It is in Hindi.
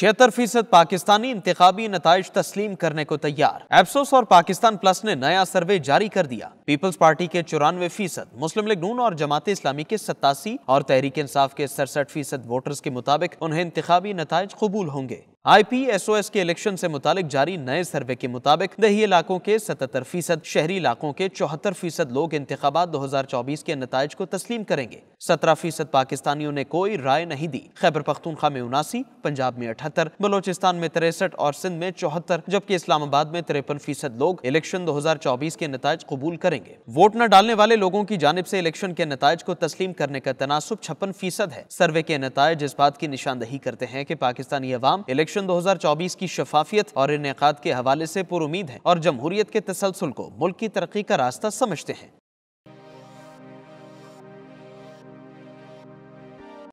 छिहत्तर फीसद पाकिस्तानी इंतबी नतज तस्लीम करने को तैयार एप्सोस और पाकिस्तान प्लस ने नया सर्वे जारी कर दिया पीपल्स पार्टी के चौरानवे फीसद मुस्लिम लीग नून और जमात इस्लामी के सतासी और तहरीक इंसाफ के सड़सठ फीसद वोटर्स के मुताबिक उन्हें इंतबी नतज कबूल होंगे आईपीएसओएस के इलेक्शन से मुतालिक जारी नए सर्वे के मुताबिक दही इलाकों के सतहत्तर फीसद शहरी इलाकों के चौहत्तर फीसद लोग इंतबात दो हजार चौबीस के नतज को तस्लीम करेंगे सत्रह फीसद पाकिस्तानियों ने कोई राय नहीं दी खैबर पख्तूनखा में उनासी पंजाब में अठहत्तर बलोचिस्तान में तिरसठ और सिंध में चौहत्तर जबकि इस्लामाबाद में तिरपन फीसद लोग इलेक्शन दो हजार चौबीस के नतज कबूल करेंगे वोट न डालने वाले लोगों की जानब ऐसी इलेक्शन के नतज को तस्लीम करने का तनासब छप्पन फीसद है सर्वे के नतज इस बात की निशानदही करते हैं की पाकिस्तानी अवाम इलेक्शन इलेक्शन 2024 की शफाफियत और इनका के हवाले से पुरुद है और जमहूरियत के तसलसल को मुल्क की तरक्की का रास्ता समझते हैं